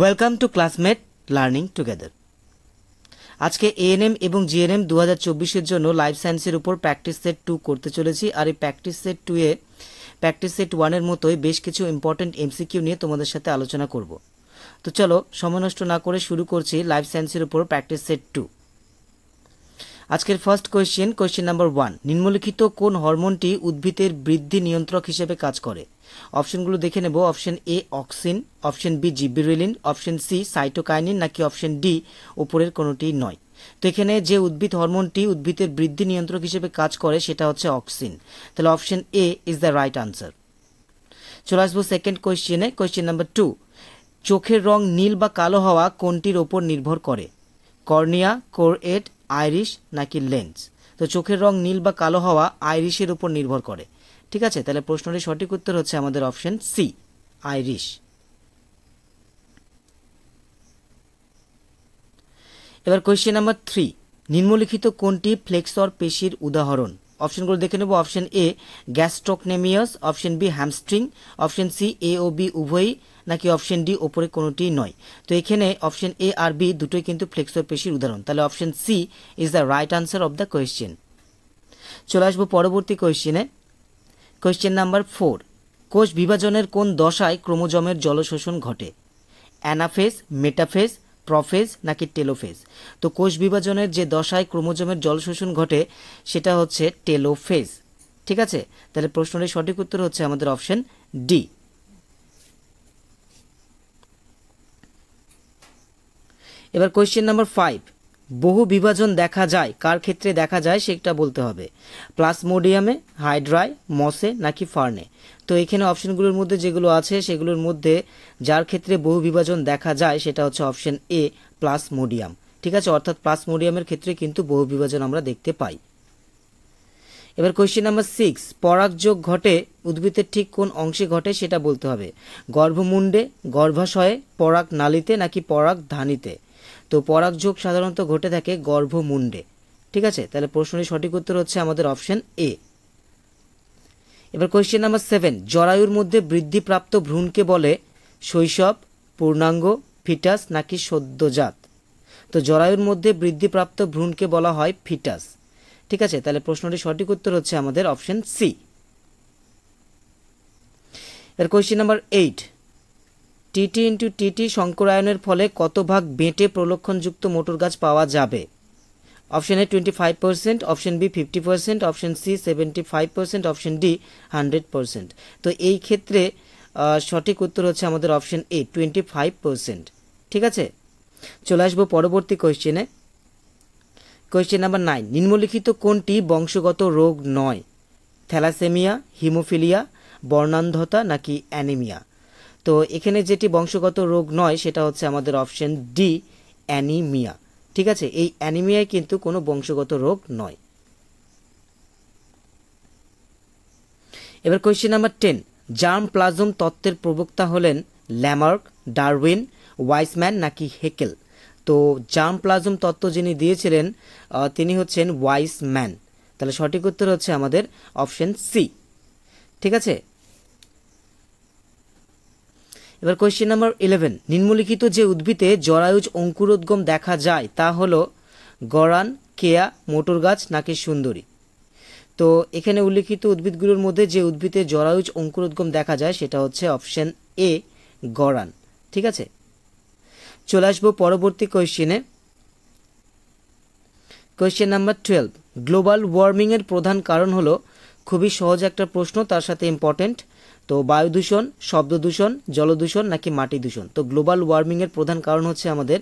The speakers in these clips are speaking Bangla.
welcome to Classmate learning together আজকে এএনএম এবং জিএনএম দু হাজার চব্বিশের জন্য লাইফ সায়েন্সের উপর প্র্যাকটিস সেট টু করতে চলেছি আর এই প্র্যাকটিস সেট টু এ প্র্যাকটিস সেট ওয়ানের মতোই বেশ কিছু ইম্পর্টেন্ট এমসিকিউ নিয়ে তোমাদের সাথে আলোচনা করব তো চলো সময় নষ্ট না করে শুরু করছি লাইফ সায়েন্সের উপর প্র্যাকটিস সেট টু আজকের first question question number one নিম্নলিখিত কোন হরমোনটি উদ্ভিদের বৃদ্ধি নিয়ন্ত্রক হিসেবে কাজ করে অপশনগুলো দেখে নেব option A auxin option B gibberellin option C cytokinin নাকি অপশন ডি উপরের কোনোটি নয় তো এখানে যে উদ্ভিদ হরমোনটি উদ্ভিদের বৃদ্ধি নিয়ন্ত্রক হিসেবে কাজ করে সেটা হচ্ছে অক্সিন তাহলে option A is the right answer চলে আসবো সেকেন্ড কোয়েশ্চেনে কোয়েশ্চেন নাম্বার টু চোখের রং নীল বা কালো হওয়া কোনটির ওপর নির্ভর করে কর্নিয়া কোর আইরিশ নাকি লেন্স তো চোখের রং নীল বা কালো হওয়া আইরিশের উপর নির্ভর করে ঠিক আছে তাহলে প্রশ্নটির সঠিক উত্তর হচ্ছে আমাদের অপশন সি আইরিশ এবার কোয়েশ্চেন নাম্বার থ্রি নিম্নলিখিত কোনটি ফ্লেক্সর পেশির উদাহরণ অপশনগুলো দেখে নেব option A gastrocnemius option B hamstring option C A ও বি উভয়ই নাকি অপশন ডি ওপরে কোনোটি নয় তো এখানে অপশন এ আর বি দুটোই কিন্তু ফ্লেক্সর পেশির উদাহরণ তাহলে option C is the right answer of the question চলে আসবো পরবর্তী কোয়েশ্চেনে কোয়েশ্চেন নাম্বার ফোর কোষ বিভাজনের কোন দশায় ক্রোমোজমের জলশোষণ ঘটে অ্যানাফেস মেটাফেস প্রফেজ নাকি টেলোফেজ তো কোষ বিভাজনের যে দশায় ক্রোমোজোমের জল শোষণ ঘটে সেটা হচ্ছে টেলোফেজ ঠিক আছে তাহলে প্রশ্নটির সঠিক উত্তর হচ্ছে আমাদের অপশন ডি এবার কোয়েশ্চেন নাম্বার ফাইভ বহু বিভাজন দেখা যায় কার ক্ষেত্রে দেখা যায় সেটা বলতে হবে প্লাসমোডিয়ামে হাইড্রাই মসে নাকি ফার্নে তো এখানে অপশনগুলোর মধ্যে যেগুলো আছে সেগুলোর মধ্যে যার ক্ষেত্রে বহু বিভাজন দেখা যায় সেটা হচ্ছে অপশন এ প্লাসমোডিয়াম ঠিক আছে অর্থাৎ প্লাসমোডিয়ামের ক্ষেত্রে কিন্তু বহু বিভাজন আমরা দেখতে পাই এবার কোয়েশ্চেন নাম্বার সিক্স পরাগযোগ ঘটে উদ্ভিদের ঠিক কোন অংশে ঘটে সেটা বলতে হবে গর্ভমুণ্ডে গর্ভাশয়ে পরাগ নালিতে নাকি পরাগ ধানিতে তো পরাগযোগ সাধারণত ঘটে থাকে গর্ভমুণ্ডে ঠিক আছে তাহলে প্রশ্নটির সঠিক উত্তর হচ্ছে আমাদের অপশন এ এবার কোয়েশ্চেন নাম্বার সেভেন জরায়ুর মধ্যে বৃদ্ধিপ্রাপ্ত ভ্রূণকে বলে শৈশব পূর্ণাঙ্গ ফিটাস নাকি সদ্যজাত তো জরায়ুর মধ্যে বৃদ্ধিপ্রাপ্ত ভ্রূণকে বলা হয় ফিটাস ঠিক আছে তাহলে প্রশ্নটির সঠিক উত্তর হচ্ছে আমাদের অপশন সি এর question number eight TT into TT সংকরায়নের ফলে কত ভাগ বেঁটে প্রলক্ষণযুক্ত মোটর গাছ পাওয়া যাবে option A twenty five percent option B fifty percent option C seventy five percent option D hundred percent তো এই ক্ষেত্রে সঠিক উত্তর হচ্ছে আমাদের option A twenty five percent ঠিক আছে চলে আসবো পরবর্তী কোয়েশ্চেনে কোয়েশ্চেন নাম্বার নাইন নিম্নলিখিত কোনটি বংশগত রোগ নয় থ্যালাসেমিয়া হিমোফিলিয়া বর্ণান্ধতা নাকি অ্যানিমিয়া তো এখানে যেটি বংশগত রোগ নয় সেটা হচ্ছে আমাদের অপশন ডি অ্যানিমিয়া ঠিক আছে এই অ্যানিমিয়ায় কিন্তু কোনো বংশগত রোগ নয় এবার question number ten germ plasm তত্ত্বের প্রবক্তা হলেন ল্যামার্ক ডারউইন ওয়াইসম্যান নাকি হেকেল তো জার্ম প্লাজম তত্ত্ব যিনি দিয়েছিলেন তিনি হচ্ছেন ওয়াইসম্যান তাহলে সঠিক উত্তর হচ্ছে আমাদের অপশন সি ঠিক আছে এবার কোয়েশ্চেন নাম্বার ইলেভেন নিম্নলিখিত যে উদ্ভিদে জরায়ুজ অঙ্কুরোদ্গম দেখা যায় তা হল গরান কেয়া মোটর গাছ নাকি সুন্দরী তো এখানে উল্লেখিত উদ্ভিদগুলোর মধ্যে যে উদ্ভিদে জরায়ুজ অঙ্কুরোদ্গম দেখা যায় সেটা হচ্ছে অপশন এ গরান ঠিক আছে চলে আসবো পরবর্তী কোয়েশ্চেনে কোয়েশ্চেন নাম্বার টুয়েলভ গ্লোবাল ওয়ার্মিংয়ের প্রধান কারণ হল খুবই সহজ একটা প্রশ্ন তার সাথে ইম্পর্টেন্ট তো বায়ু দূষণ শব্দ দূষণ জল দূষণ নাকি মাটি দূষণ তো গ্লোবাল ওয়ার্মিংয়ের প্রধান কারণ হচ্ছে আমাদের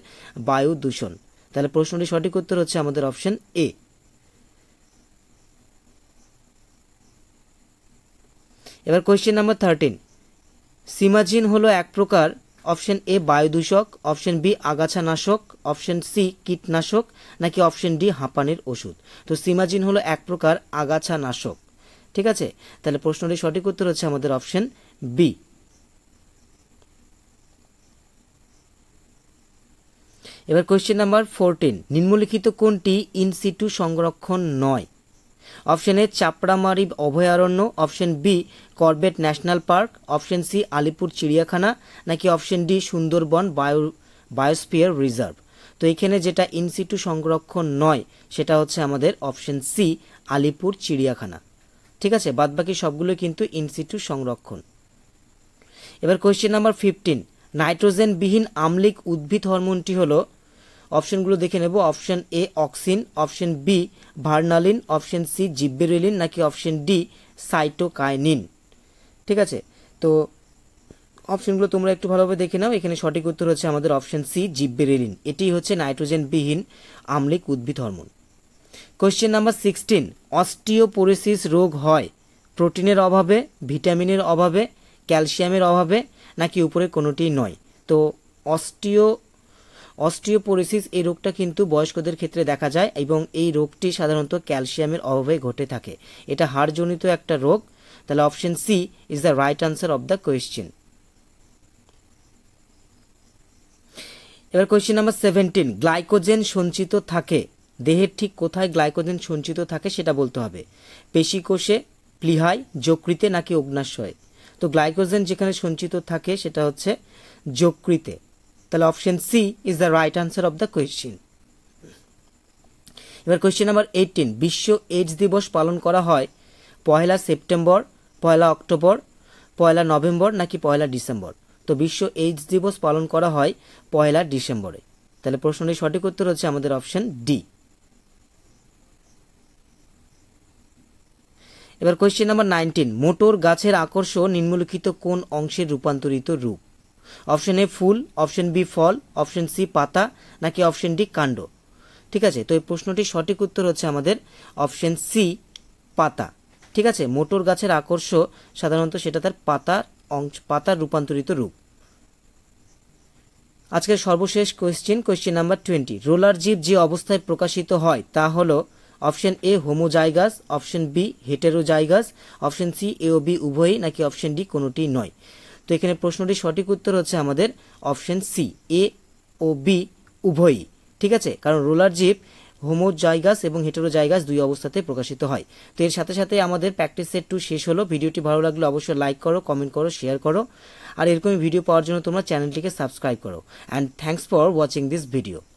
বায়ু দূষণ তাহলে প্রশ্নটি সঠিক উত্তর হচ্ছে আমাদের অপশন এ এবার কোয়েশ্চেন নাম্বার থার্টিন সিমাজিন হলো এক প্রকার অপশন এ বায়ু দূষক অপশন বি আগাছানাশক অপশন সি কীটনাশক নাকি অপশন ডি হাঁপানির ওষুধ তো সিমাজিন হলো এক প্রকার আগাছা নাশক ঠিক আছে তাহলে প্রশ্নটি সঠিক উত্তর হচ্ছে আমাদের অপশন বি এবার কোয়েশ্চেন নাম্বার ফোরটিন নিম্নলিখিত কোনটি ইনসিটু সংরক্ষণ নয় অপশন এ চাপড়ামারি অভয়ারণ্য option B Corbett National Park option C Alipur চিড়িয়াখানা নাকি option D Sundarban bio biosphere reserve তো এখানে যেটা ইনসিটু সংরক্ষণ নয় সেটা হচ্ছে আমাদের অপশন সি আলিপুর চিড়িয়াখানা ঠিক আছে বাদবাকি সবগুলো কিন্তু ইনসিটু সংরক্ষণ এবার কোয়েশ্চেন নাম্বার ফিফটিন নাইট্রোজেনবিহীন আমলিক উদ্ভিদ হরমোনটি হলো অপশনগুলো দেখে নেব option A auxin option B vernalin option C gibberellin নাকি অপশন ডি সাইটোকাইনিন ঠিক আছে তো অপশনগুলো তোমরা একটু ভালোভাবে দেখে নাও এখানে সঠিক উত্তর হচ্ছে আমাদের অপশন সি জিব্বেরেলিন এটি হচ্ছে নাইট্রোজেনবিহীন আমলিক উদ্ভিদ hormone question number sixteen osteoporosis রোগ হয় প্রোটিনের অভাবে ভিটামিনের অভাবে ক্যালসিয়ামের অভাবে নাকি উপরে কোনোটি নয় তো অস্টিও অস্টিওপোরোসিস এই রোগটা কিন্তু বয়স্কদের ক্ষেত্রে দেখা যায় এবং এই রোগটি সাধারণত ক্যালসিয়ামের অভাবে ঘটে থাকে এটা হাড়জনিত একটা রোগ তাহলে option C is the right answer of the question এবার কোয়েশ্চেন নাম্বার সেভেন্টিন গ্লাইকোজেন সঞ্চিত থাকে দেহের ঠিক কোথায় গ্লাইকোজেন সঞ্চিত থাকে সেটা বলতে হবে পেশিকোষে প্লিহায় যকৃতে নাকি অগ্নাশয় তো গ্লাইকোজেন যেখানে সঞ্চিত থাকে সেটা হচ্ছে যকৃতে তাহলে option C is the right answer of the question এবার কোয়েশ্চেন নাম্বার এইটিন বিশ্ব এইডস দিবস পালন করা হয় পয়লা সেপ্টেম্বর পয়লা অক্টোবর পয়লা নভেম্বর নাকি পয়লা ডিসেম্বর তো বিশ্ব এইডস দিবস পালন করা হয় পয়লা ডিসেম্বরে তাহলে প্রশ্নটির সঠিক উত্তর হচ্ছে আমাদের অপশন ডি এবার কোয়েশ্চেন নাম্বার নাইনটিন মোটর গাছের আকর্ষণ নিম্নলিখিত কোন অংশের রূপান্তরিত রূপ অপশন এ ফুল অপশন বি ফল অপশন সি পাতা নাকি অপশন ডি কাণ্ড ঠিক আছে তো এই প্রশ্নটির সঠিক উত্তর হচ্ছে আমাদের অপশন সি পাতা ঠিক আছে মোটর গাছের আকর্ষ সাধারণত সেটা তার পাতার অংশ পাতার রূপান্তরিত রূপ আজকের সর্বশেষ কোয়েশ্চেন কোয়েশ্চেন নাম্বার টোয়েন্টি রোলার জীব যে অবস্থায় প্রকাশিত হয় তা হলো option A homozygous option B heterozygous option C A ও বি উভয়ই নাকি অপশন ডি কোনোটি নয় তো এখানে প্রশ্নটির সঠিক উত্তর হচ্ছে আমাদের অপশন সি এ ও বি উভয়ই ঠিক আছে কারণ রোলার জিপ হোমোজাইগাস এবং হেটেরোজাইগাস দুই অবস্থাতে প্রকাশিত হয় তো এর সাথে সাথে আমাদের প্র্যাকটিস সেট টু শেষ হলো ভিডিওটি ভালো লাগলে অবশ্যই লাইক করো কমেন্ট করো শেয়ার করো আর এরকমই ভিডিও পাওয়ার জন্য তোমরা চ্যানেলটিকে সাবস্ক্রাইব করো and thanks for watching this video